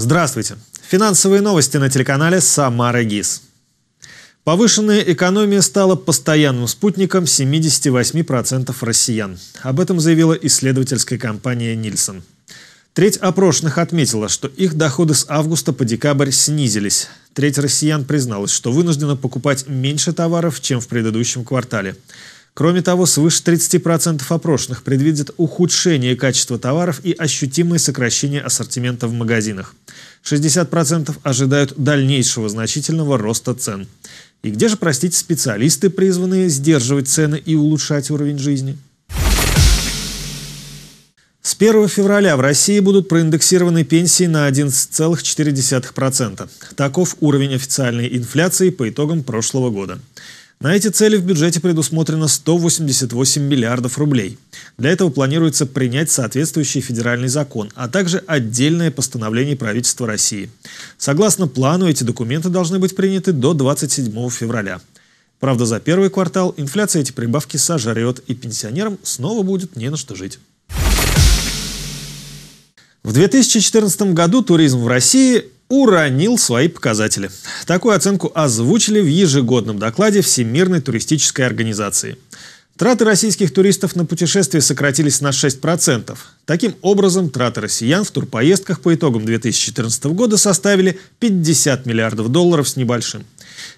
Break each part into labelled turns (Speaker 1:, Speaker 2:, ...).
Speaker 1: Здравствуйте. Финансовые новости на телеканале «Самара ГИС». Повышенная экономия стала постоянным спутником 78% россиян. Об этом заявила исследовательская компания «Нильсон». Треть опрошенных отметила, что их доходы с августа по декабрь снизились. Треть россиян призналась, что вынуждена покупать меньше товаров, чем в предыдущем квартале. Кроме того, свыше 30% опрошенных предвидят ухудшение качества товаров и ощутимое сокращение ассортимента в магазинах. 60% ожидают дальнейшего значительного роста цен. И где же, простите, специалисты, призванные сдерживать цены и улучшать уровень жизни? С 1 февраля в России будут проиндексированы пенсии на 11,4%. Таков уровень официальной инфляции по итогам прошлого года. На эти цели в бюджете предусмотрено 188 миллиардов рублей. Для этого планируется принять соответствующий федеральный закон, а также отдельное постановление правительства России. Согласно плану, эти документы должны быть приняты до 27 февраля. Правда, за первый квартал инфляция эти прибавки сожрет, и пенсионерам снова будет не на что жить. В 2014 году туризм в России уронил свои показатели. Такую оценку озвучили в ежегодном докладе Всемирной туристической организации. Траты российских туристов на путешествия сократились на 6%. Таким образом, траты россиян в турпоездках по итогам 2014 года составили 50 миллиардов долларов с небольшим.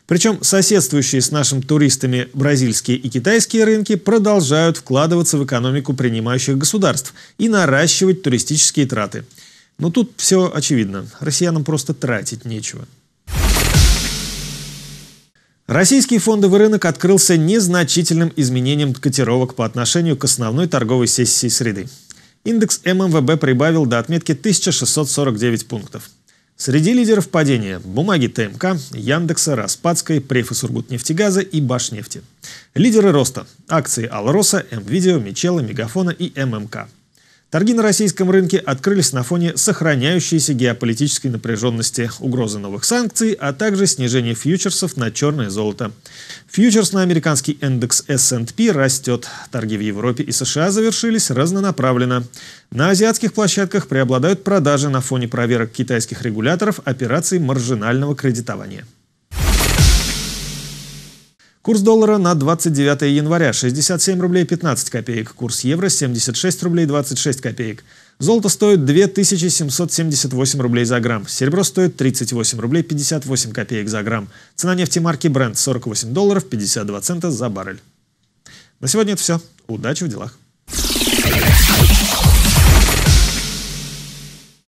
Speaker 1: Причем соседствующие с нашим туристами бразильские и китайские рынки продолжают вкладываться в экономику принимающих государств и наращивать туристические траты – но тут все очевидно. Россиянам просто тратить нечего. Российский фондовый рынок открылся незначительным изменением котировок по отношению к основной торговой сессии среды. Индекс ММВБ прибавил до отметки 1649 пунктов. Среди лидеров падения – бумаги ТМК, Яндекса, Распадской, Префы Сургутнефтегаза и Башнефти. Лидеры роста – акции Алроса, МВидео, Мичела, Мегафона и ММК – Торги на российском рынке открылись на фоне сохраняющейся геополитической напряженности, угрозы новых санкций, а также снижения фьючерсов на черное золото. Фьючерс на американский индекс S&P растет. Торги в Европе и США завершились разнонаправленно. На азиатских площадках преобладают продажи на фоне проверок китайских регуляторов операций маржинального кредитования. Курс доллара на 29 января 67 рублей 15 копеек, курс евро 76 рублей 26 копеек. Золото стоит 2778 рублей за грамм, серебро стоит 38 рублей 58 копеек за грамм. Цена нефти марки Brent 48 долларов 52 цента за баррель. На сегодня это все. Удачи в делах.